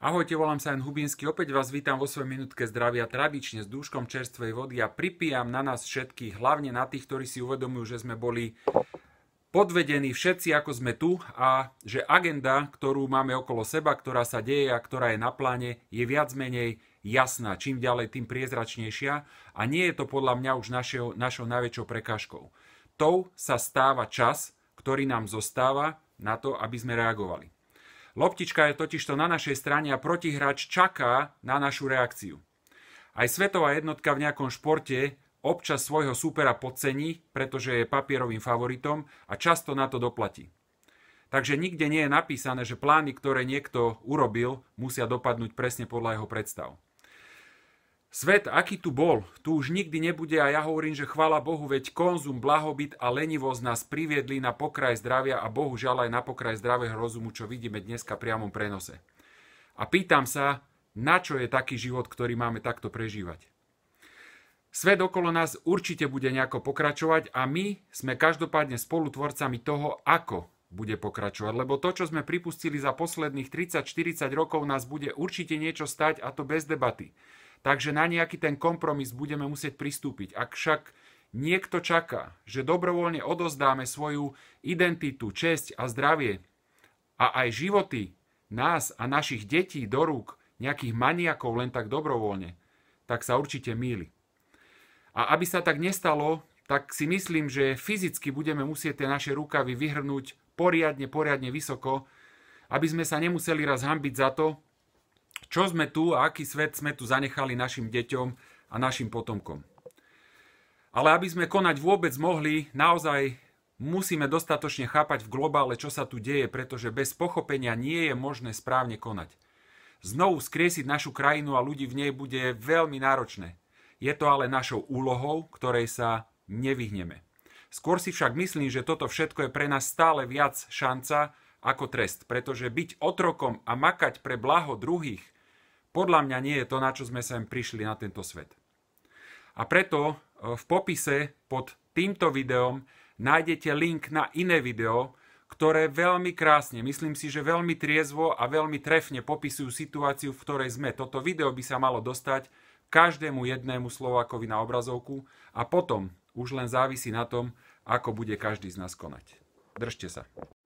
Ahojte, volám sa Jan Hubinsky, opäť vás vítam vo svojej minútke zdravia tradične s dúškom čerstvej vody a pripijam na nás všetkých, hlavne na tých, ktorí si uvedomujú, že sme boli podvedení všetci, ako sme tu a že agenda, ktorú máme okolo seba, ktorá sa deje a ktorá je na pláne, je viac menej jasná, čím ďalej, tým priezračnejšia a nie je to podľa mňa už našou, našou najväčšou prekážkou. Tou sa stáva čas, ktorý nám zostáva na to, aby sme reagovali. Loptička je totižto na našej strane a protihráč čaká na našu reakciu. Aj svetová jednotka v nejakom športe občas svojho súpera podcení, pretože je papierovým favoritom a často na to doplatí. Takže nikde nie je napísané, že plány, ktoré niekto urobil, musia dopadnúť presne podľa jeho predstav. Svet, aký tu bol, tu už nikdy nebude a ja hovorím, že chvala Bohu, veď konzum, blahobyt a lenivosť nás priviedli na pokraj zdravia a bohužiaľ aj na pokraj zdravého rozumu, čo vidíme dneska priamom prenose. A pýtam sa, na čo je taký život, ktorý máme takto prežívať? Svet okolo nás určite bude nejako pokračovať a my sme každopádne spolutvorcami toho, ako bude pokračovať, lebo to, čo sme pripustili za posledných 30-40 rokov, nás bude určite niečo stať a to bez debaty. Takže na nejaký ten kompromis budeme musieť pristúpiť. Ak však niekto čaká, že dobrovoľne odozdáme svoju identitu, česť a zdravie a aj životy nás a našich detí do rúk nejakých maniakov len tak dobrovoľne, tak sa určite míli. A aby sa tak nestalo, tak si myslím, že fyzicky budeme musieť tie naše rukavy vyhrnúť poriadne, poriadne vysoko, aby sme sa nemuseli raz hambiť za to, čo sme tu a aký svet sme tu zanechali našim deťom a našim potomkom. Ale aby sme konať vôbec mohli, naozaj musíme dostatočne chápať v globále, čo sa tu deje, pretože bez pochopenia nie je možné správne konať. Znovu skriesiť našu krajinu a ľudí v nej bude veľmi náročné. Je to ale našou úlohou, ktorej sa nevyhneme. Skôr si však myslím, že toto všetko je pre nás stále viac šanca, ako trest, pretože byť otrokom a makať pre blaho druhých, podľa mňa nie je to, na čo sme sem prišli na tento svet. A preto e, v popise pod týmto videom nájdete link na iné video, ktoré veľmi krásne, myslím si, že veľmi triezvo a veľmi trefne popisujú situáciu, v ktorej sme. Toto video by sa malo dostať každému jednému Slovákovi na obrazovku a potom už len závisí na tom, ako bude každý z nás konať. Držte sa.